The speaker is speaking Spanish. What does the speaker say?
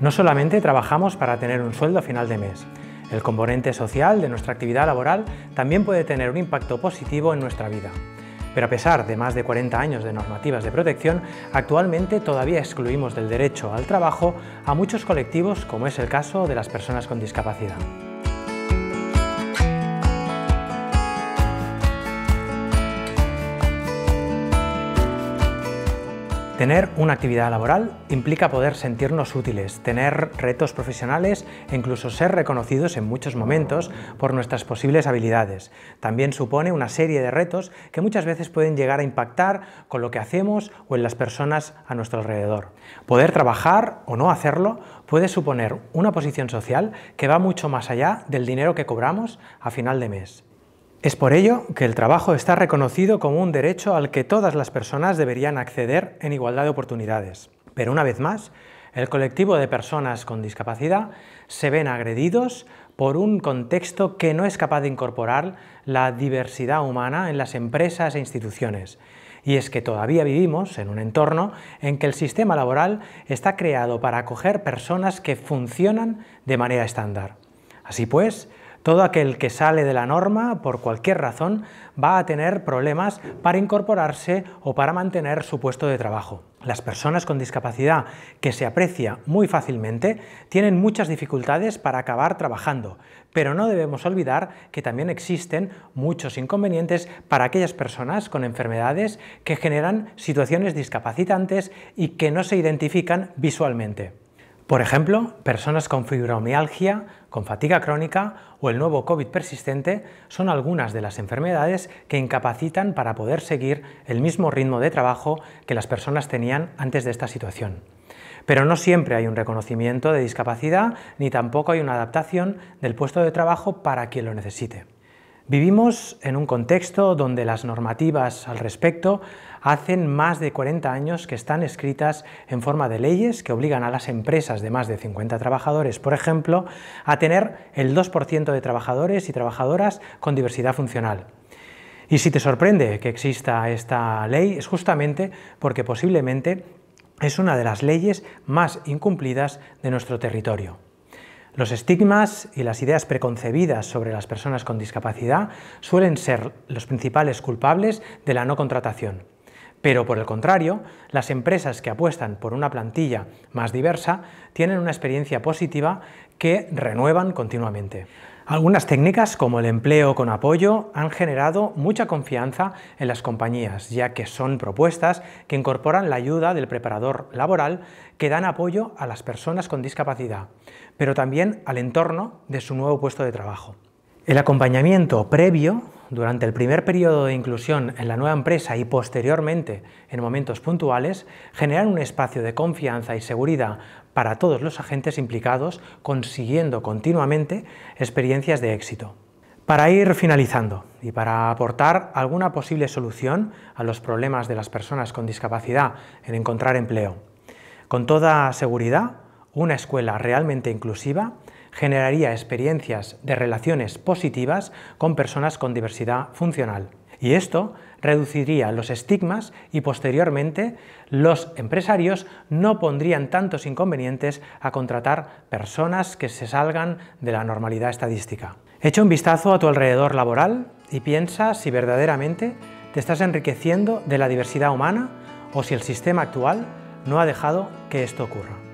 No solamente trabajamos para tener un sueldo a final de mes, el componente social de nuestra actividad laboral también puede tener un impacto positivo en nuestra vida. Pero a pesar de más de 40 años de normativas de protección, actualmente todavía excluimos del derecho al trabajo a muchos colectivos como es el caso de las personas con discapacidad. Tener una actividad laboral implica poder sentirnos útiles, tener retos profesionales e incluso ser reconocidos en muchos momentos por nuestras posibles habilidades. También supone una serie de retos que muchas veces pueden llegar a impactar con lo que hacemos o en las personas a nuestro alrededor. Poder trabajar o no hacerlo puede suponer una posición social que va mucho más allá del dinero que cobramos a final de mes. Es por ello que el trabajo está reconocido como un derecho al que todas las personas deberían acceder en igualdad de oportunidades. Pero una vez más, el colectivo de personas con discapacidad se ven agredidos por un contexto que no es capaz de incorporar la diversidad humana en las empresas e instituciones. Y es que todavía vivimos en un entorno en que el sistema laboral está creado para acoger personas que funcionan de manera estándar. Así pues, todo aquel que sale de la norma, por cualquier razón, va a tener problemas para incorporarse o para mantener su puesto de trabajo. Las personas con discapacidad, que se aprecia muy fácilmente, tienen muchas dificultades para acabar trabajando, pero no debemos olvidar que también existen muchos inconvenientes para aquellas personas con enfermedades que generan situaciones discapacitantes y que no se identifican visualmente. Por ejemplo, personas con fibromialgia, con fatiga crónica o el nuevo COVID persistente son algunas de las enfermedades que incapacitan para poder seguir el mismo ritmo de trabajo que las personas tenían antes de esta situación. Pero no siempre hay un reconocimiento de discapacidad ni tampoco hay una adaptación del puesto de trabajo para quien lo necesite. Vivimos en un contexto donde las normativas al respecto hacen más de 40 años que están escritas en forma de leyes que obligan a las empresas de más de 50 trabajadores, por ejemplo, a tener el 2% de trabajadores y trabajadoras con diversidad funcional. Y si te sorprende que exista esta ley es justamente porque posiblemente es una de las leyes más incumplidas de nuestro territorio. Los estigmas y las ideas preconcebidas sobre las personas con discapacidad suelen ser los principales culpables de la no contratación. Pero por el contrario, las empresas que apuestan por una plantilla más diversa tienen una experiencia positiva que renuevan continuamente. Algunas técnicas, como el empleo con apoyo, han generado mucha confianza en las compañías, ya que son propuestas que incorporan la ayuda del preparador laboral que dan apoyo a las personas con discapacidad, pero también al entorno de su nuevo puesto de trabajo. El acompañamiento previo durante el primer periodo de inclusión en la nueva empresa y posteriormente en momentos puntuales, generar un espacio de confianza y seguridad para todos los agentes implicados, consiguiendo continuamente experiencias de éxito. Para ir finalizando y para aportar alguna posible solución a los problemas de las personas con discapacidad en encontrar empleo, con toda seguridad, una escuela realmente inclusiva generaría experiencias de relaciones positivas con personas con diversidad funcional. Y esto reduciría los estigmas y posteriormente los empresarios no pondrían tantos inconvenientes a contratar personas que se salgan de la normalidad estadística. Echa un vistazo a tu alrededor laboral y piensa si verdaderamente te estás enriqueciendo de la diversidad humana o si el sistema actual no ha dejado que esto ocurra.